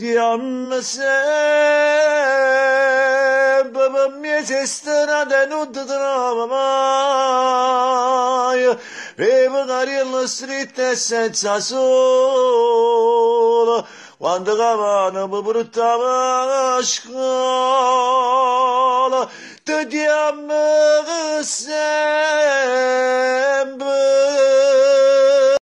Diyan se babam yetestana denu dramamay ve bunari lasrite sensasul Vandgamana bubrutama aşkala Diyan se